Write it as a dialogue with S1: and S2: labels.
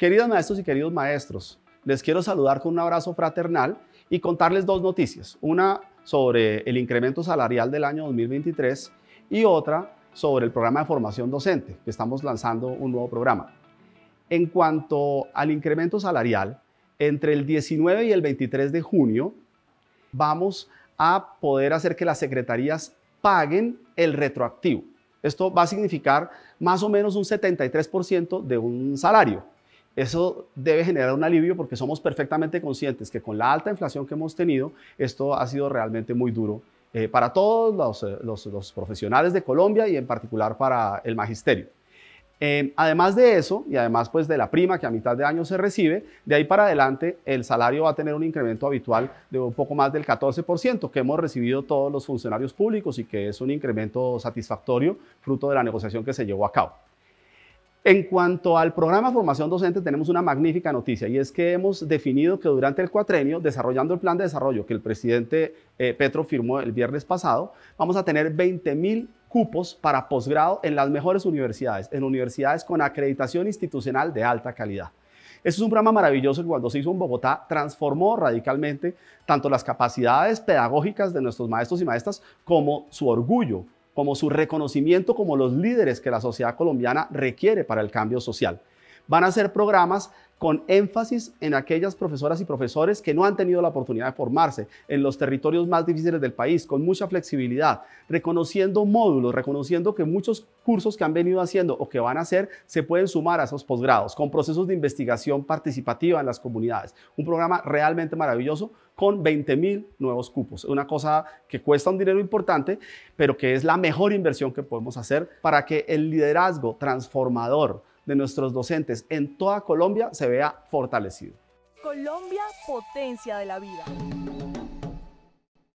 S1: Queridos maestros y queridos maestros, les quiero saludar con un abrazo fraternal y contarles dos noticias. Una sobre el incremento salarial del año 2023 y otra sobre el programa de formación docente, que estamos lanzando un nuevo programa. En cuanto al incremento salarial, entre el 19 y el 23 de junio vamos a poder hacer que las secretarías paguen el retroactivo. Esto va a significar más o menos un 73% de un salario. Eso debe generar un alivio porque somos perfectamente conscientes que con la alta inflación que hemos tenido, esto ha sido realmente muy duro eh, para todos eh, los, profesionales de Colombia y en particular para el magisterio. Eh, además de eso, y además pues de la prima que a mitad de año se recibe, de ahí para adelante el salario va a tener un incremento habitual de un poco más del 14% que hemos recibido todos los funcionarios públicos y que es un incremento satisfactorio fruto de la negociación que se llevó a cabo. En cuanto al programa de formación docente, tenemos una magnífica noticia y es que hemos definido que durante el cuatrenio, desarrollando el plan de desarrollo que el presidente eh, Petro firmó el viernes pasado, vamos a tener 20 mil cupos para posgrado en las mejores universidades, en universidades con acreditación institucional de alta calidad. Este es un programa maravilloso que cuando se hizo en Bogotá transformó radicalmente tanto las capacidades pedagógicas de nuestros maestros y maestras como su orgullo como su reconocimiento como los líderes que la sociedad colombiana requiere para el cambio social van a ser programas con énfasis en aquellas profesoras y profesores que no han tenido la oportunidad de formarse en los territorios más difíciles del país, con mucha flexibilidad, reconociendo módulos, reconociendo que muchos cursos que han venido haciendo o que van a hacer se pueden sumar a esos posgrados, con procesos de investigación participativa en las comunidades. Un programa realmente maravilloso con 20 mil nuevos cupos. Una cosa que cuesta un dinero importante, pero que es la mejor inversión que podemos hacer para que el liderazgo transformador de nuestros docentes en toda Colombia se vea fortalecido. Colombia, potencia de la vida.